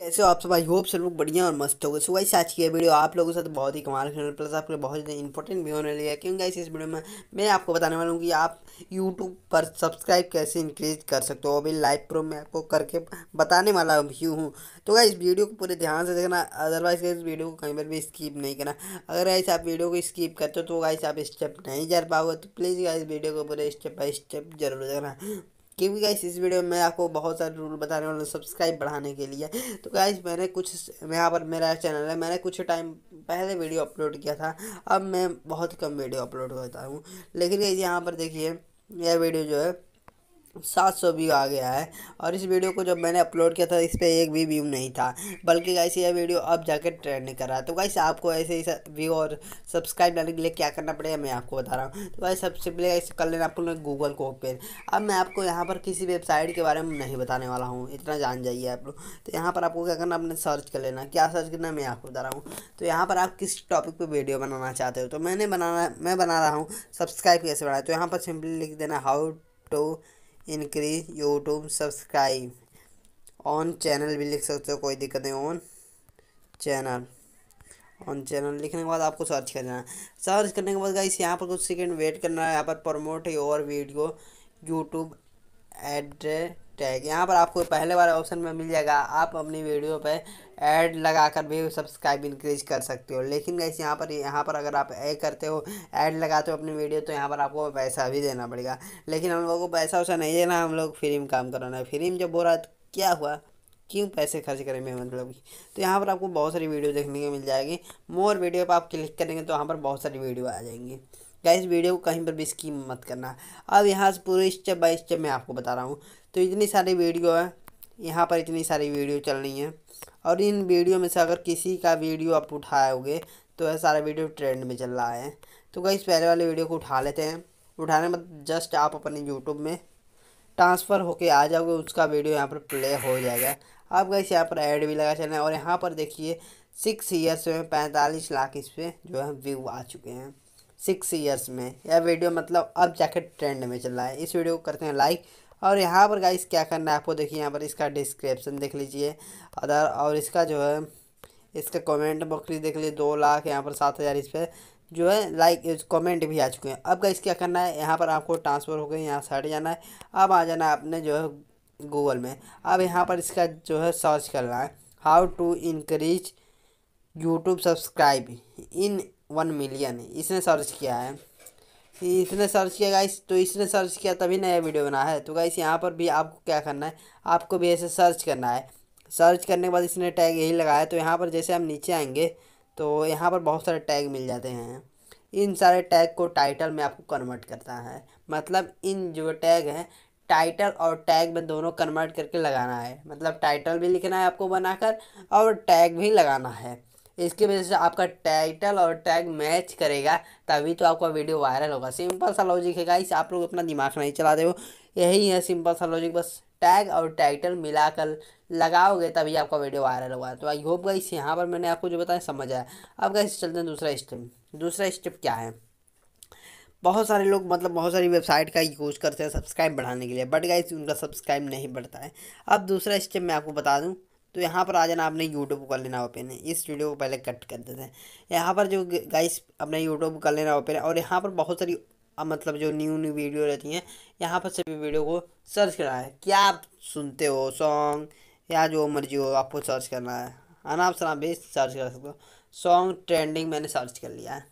कैसे हो आप सब आई होप सब लोग बढ़िया और मस्त हो गए सो गाइस आज की ये वीडियो आप लोगों के साथ बहुत ही कमाल खेल प्लस आपके लिए बहुत ज़्यादा इंपॉर्टेंट भी होने लगी है क्योंकि गाइस इस वीडियो में मैं आपको बताने वाला हूँ कि आप यूट्यूब पर सब्सक्राइब कैसे इंक्रीज कर सकते हो अभी लाइव प्रो में आपको करके बताने वाला व्यू हूँ तो गाइस वीडियो को पूरे ध्यान से देखना अदरवाइज इस वीडियो को कहीं पर भी स्कीप नहीं करना अगर ऐसे आप वीडियो को स्कीप करते हो तो गाइस आप स्टेप नहीं कर पाओगे तो प्लीज़ गाइस वीडियो को पूरे स्टेप बाई स्टेप जरूर देखना क्योंकि गाइस इस वीडियो में आपको बहुत सारे रूल बताने वाला हूँ सब्सक्राइब बढ़ाने के लिए तो गाइस मैंने कुछ यहाँ पर मेरा चैनल है मैंने कुछ टाइम पहले वीडियो अपलोड किया था अब मैं बहुत कम वीडियो अपलोड करता हूँ लेकिन गाइस यहाँ पर देखिए यह वीडियो जो है सात सौ व्यू आ गया है और इस वीडियो को जब मैंने अपलोड किया था इस पर एक भी व्यू नहीं था बल्कि गाइस यह वीडियो अब जाकर ट्रेंड कर रहा है तो गाइस आपको ऐसे ही व्यू और सब्सक्राइब डालने के लिए क्या करना पड़ेगा मैं आपको बता रहा हूँ तो गाइस सबसे पहले गाइस कर लेना आप गूगल को ओपन अब मैं आपको यहाँ पर किसी वेबसाइट के बारे में नहीं बताने वाला हूँ इतना जान जाइए आप लोग तो यहाँ पर आपको क्या करना अपने सर्च कर लेना क्या सर्च करना मैं आपको बता रहा हूँ तो यहाँ पर आप किस टॉपिक पर वीडियो बनाना चाहते हो तो मैंने बनाना मैं बना रहा हूँ सब्सक्राइब कैसे बनाया तो यहाँ पर सिंपली लिख देना how to increase YouTube subscribe on channel भी लिख सकते हो कोई दिक्कत नहीं ऑन चैनल ऑन चैनल लिखने के बाद आपको सर्च करना है सर्च करने के बाद गाइस यहाँ पर कुछ सेकंड वेट करना है यहाँ पर promote your video YouTube address tag यहाँ पर आपको पहले बार ऑप्शन में मिल जाएगा आप अपनी वीडियो पर ऐड लगा कर भी सब्सक्राइब इंक्रीज कर सकते हो लेकिन गैस यहाँ पर यहाँ पर अगर आप ऐड करते हो ऐड लगाते हो अपनी वीडियो तो यहाँ पर आपको पैसा भी देना पड़ेगा लेकिन हम लोगों को पैसा वैसा नहीं देना हम लोग फ्री में काम कराना है फ्री में जब बोरा रहा है तो क्या हुआ क्यों पैसे खर्च करें मैं मतलब तो यहाँ पर आपको बहुत सारी वीडियो देखने को मिल जाएगी मोर वीडियो पर आप क्लिक करेंगे तो यहाँ पर बहुत सारी वीडियो आ जाएंगी गाइस वीडियो को कहीं पर भी इसकी मत करना अब यहाँ से पूरे स्टेप बाय स्टेप मैं आपको बता रहा हूँ तो इतनी सारी वीडियो है यहाँ पर इतनी सारी वीडियो चल रही हैं और इन वीडियो में से अगर किसी का वीडियो आप उठाओगे तो यह सारा वीडियो ट्रेंड में चल रहा है तो गाइस पहले वाले वीडियो को उठा लेते हैं उठाने मतलब जस्ट आप अपने यूट्यूब में ट्रांसफ़र होके आ जाओगे उसका वीडियो यहाँ पर प्ले हो जाएगा आप गाइस यहाँ पर ऐड भी लगा चलें और यहाँ पर देखिए सिक्स ईयर्स में पैंतालीस लाख इस पर जो है व्यू आ चुके हैं सिक्स ईयर्स में यह वीडियो मतलब अब जाकर ट्रेंड में चल रहा है इस वीडियो को करते हैं लाइक और यहाँ पर गाइस क्या करना है आपको देखिए यहाँ पर इसका डिस्क्रिप्शन देख लीजिए अदर और इसका जो है इसका कमेंट बकरी देख लीजिए दो लाख यहाँ पर सात हज़ार इस पर जो है लाइक कमेंट भी आ चुके हैं अब गाइस क्या करना है यहाँ पर आपको ट्रांसफ़र हो गए यहाँ साइड जाना है अब आ जाना है आपने जो है गूगल में अब यहाँ पर इसका जो है सर्च करना है how to increase YouTube subscribe in one million इसने सर्च किया है इसने सर्च किया गाइस तो इसने सर्च किया तभी नया वीडियो बना है तो गाइस यहाँ पर भी आपको क्या करना है आपको भी ऐसे सर्च करना है सर्च करने के बाद इसने टैग यही लगाया तो यहाँ पर जैसे हम नीचे आएंगे तो यहाँ पर बहुत सारे टैग मिल जाते हैं इन सारे टैग को टाइटल में आपको कन्वर्ट करना है मतलब इन जो टैग हैं टाइटल और टैग में दोनों कन्वर्ट करके लगाना है मतलब टाइटल भी लिखना है आपको बनाकर और टैग भी लगाना है इसकी वजह से आपका टाइटल और टैग मैच करेगा तभी तो आपका वीडियो वायरल होगा सिंपल सा लॉजिक है गाइस आप लोग अपना दिमाग नहीं चला हो यही है सिंपल सा लॉजिक बस टैग और टाइटल मिलाकर लगाओगे तभी आपका वीडियो वायरल होगा तो आई होप गाइस यहाँ पर मैंने आपको जो बताया समझ आया अब गाइस चलते हैं दूसरा स्टेप दूसरा स्टेप क्या है बहुत सारे लोग मतलब बहुत सारी वेबसाइट का यूज़ करते हैं सब्सक्राइब बढ़ाने के लिए बट गाइस उनका सब्सक्राइब नहीं बढ़ता है अब दूसरा स्टेप मैं आपको बता दूँ तो यहाँ पर आ जाना आपने यूट्यूब कर लेना ओपन है इस वीडियो को पहले कट कर देते हैं यहाँ पर जो गाइस अपने यूट्यूब कर लेना ओपन है और यहाँ पर बहुत सारी मतलब जो न्यू न्यू वीडियो रहती हैं यहाँ पर सभी वीडियो को सर्च करना है क्या आप सुनते हो सॉन्ग या जो मर्जी हो आपको सर्च करना है आप शनाप भी सर्च कर सकते हो सॉन्ग ट्रेंडिंग मैंने सर्च कर लिया है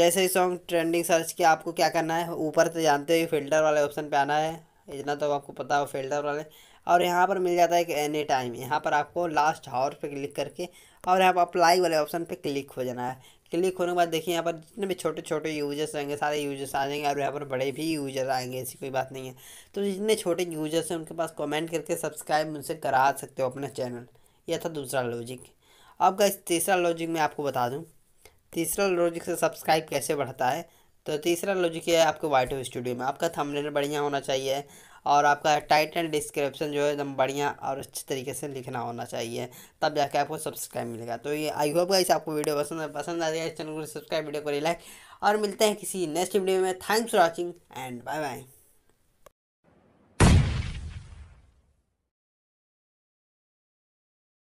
जैसे ही सॉन्ग ट्रेंडिंग सर्च किया आपको क्या करना है ऊपर तो जानते हो फिल्टर वाले ऑप्शन पे आना है इतना तो आपको पता हो फिल्टर वाले और यहाँ पर मिल जाता है कि एनी टाइम यहाँ पर आपको लास्ट हावर पर क्लिक करके और यहाँ पर अप्लाई वाले ऑप्शन पर क्लिक हो जाना है क्लिक होने के बाद देखिए यहाँ पर जितने भी छोटे छोटे यूजर्स रहेंगे सारे यूजर्स आ जाएंगे और यहाँ पर बड़े भी यूजर आएंगे ऐसी कोई बात नहीं है तो जितने छोटे यूजर्स हैं उनके पास कमेंट करके सब्सक्राइब उनसे करा सकते हो अपना चैनल यह था दूसरा लॉजिक अब का तीसरा लॉजिक मैं आपको बता दूँ तीसरा लॉजिक से सब्सक्राइब कैसे बढ़ता है तो तीसरा लॉजिक है आपके वाइट स्टूडियो में आपका थंबनेल बढ़िया होना चाहिए और आपका टाइटल डिस्क्रिप्शन जो है एकदम बढ़िया और अच्छे तरीके से लिखना होना चाहिए तब जाके आपको सब्सक्राइब मिलेगा तो ये आई होप गाइस आपको वीडियो पसंद पसंद आ गया इस चैनल को सब्सक्राइब वीडियो को लाइक और मिलते हैं किसी नेक्स्ट वीडियो में thanks for watching and bye bye